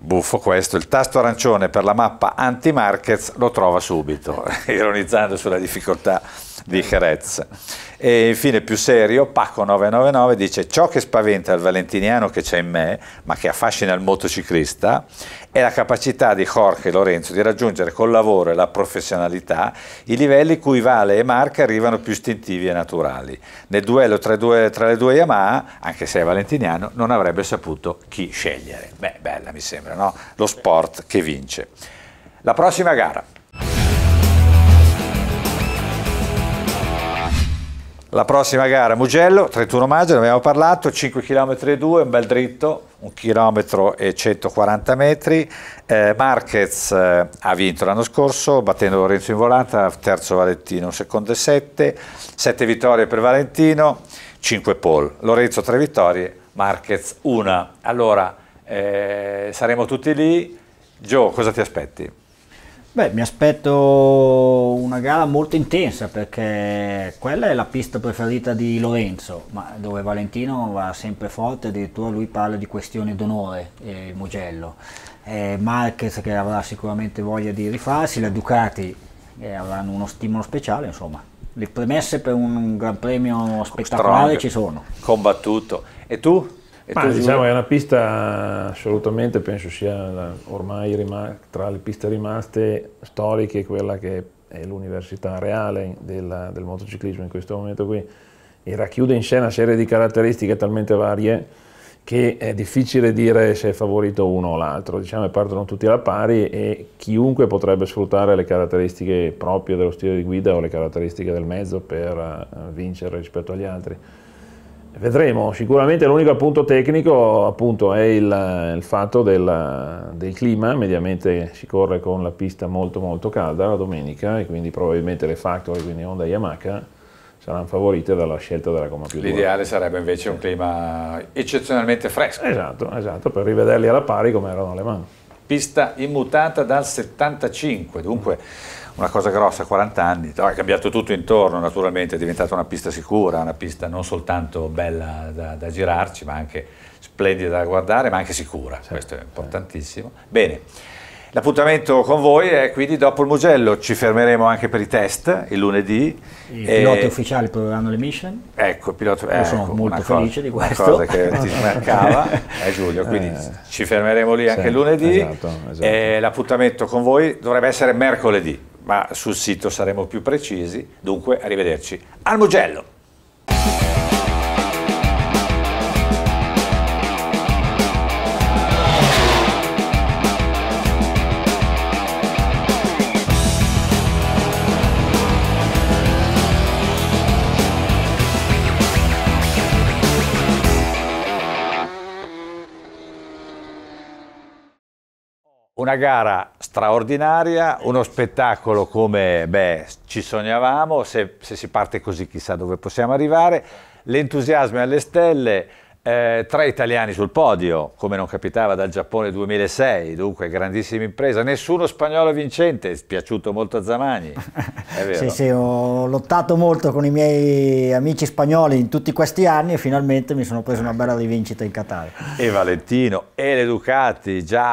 Buffo questo, il tasto arancione per la mappa anti marquez lo trova subito, ironizzando sulla difficoltà di Jerez. E infine più serio, Paco 999 dice ciò che spaventa il valentiniano che c'è in me, ma che affascina il motociclista, è la capacità di Jorge Lorenzo di raggiungere col lavoro e la professionalità i livelli cui Vale e Marca arrivano più istintivi e naturali. Nel duello tra, due, tra le due Yamaha, anche se è valentiniano, non avrebbe saputo chi scegliere. Beh, bella mi sembra, no? Lo sport che vince. La prossima gara. La prossima gara Mugello, 31 maggio, ne abbiamo parlato, 5 km e 2, un bel dritto, 1 km e 140 metri. Eh, Marquez eh, ha vinto l'anno scorso battendo Lorenzo in volata, terzo Valentino, secondo e sette, sette vittorie per Valentino, 5 pole. Lorenzo tre vittorie, Marquez una. Allora eh, saremo tutti lì. Gio, cosa ti aspetti? Beh, mi aspetto una gara molto intensa perché quella è la pista preferita di Lorenzo, ma dove Valentino va sempre forte, addirittura lui parla di questione d'onore, eh, il Mugello. Eh, Marquez che avrà sicuramente voglia di rifarsi, la Ducati eh, avranno uno stimolo speciale, insomma. Le premesse per un gran premio spettacolare Strong. ci sono. Combattuto. E tu? Ma diciamo è una pista assolutamente, penso sia ormai tra le piste rimaste storiche quella che è l'università reale del, del motociclismo in questo momento qui e racchiude in sé una serie di caratteristiche talmente varie che è difficile dire se è favorito uno o l'altro, diciamo che partono tutti alla pari e chiunque potrebbe sfruttare le caratteristiche proprie dello stile di guida o le caratteristiche del mezzo per eh, vincere rispetto agli altri. Vedremo, sicuramente l'unico punto tecnico appunto, è il, il fatto del, del, clima, mediamente si corre con la pista molto molto calda la domenica e quindi probabilmente le factory, quindi Honda Yamaha, saranno favorite dalla scelta della gomma più dura. L'ideale sarebbe invece un clima eccezionalmente fresco. Esatto, esatto, per rivederli alla pari come erano le mani. Pista immutata dal 75, dunque... Mm una cosa grossa, 40 anni, è cambiato tutto intorno naturalmente, è diventata una pista sicura, una pista non soltanto bella da, da girarci, ma anche splendida da guardare, ma anche sicura, certo. questo è importantissimo. Bene. L'appuntamento con voi è quindi dopo il Mugello, ci fermeremo anche per i test il lunedì. I e... piloti ufficiali proveranno le mission. Ecco, il pilota... Io sono ecco, molto felice cosa, di questo. Una cosa che ti mancava, è Giulio, quindi eh, ci fermeremo lì anche sì, lunedì. Esatto, esatto. l'appuntamento con voi dovrebbe essere mercoledì ma sul sito saremo più precisi. Dunque, arrivederci al Mugello! Una gara straordinaria, uno spettacolo come beh, ci sognavamo, se, se, si parte così chissà dove possiamo arrivare, l'entusiasmo alle stelle, eh, tre italiani sul podio, come non capitava dal Giappone 2006, dunque grandissima impresa, nessuno spagnolo vincente, è piaciuto molto a Zamani. sì, sì, ho lottato molto con i miei amici spagnoli in tutti questi anni e finalmente mi sono preso una bella rivincita in Qatar. E Valentino, e le Ducati, già...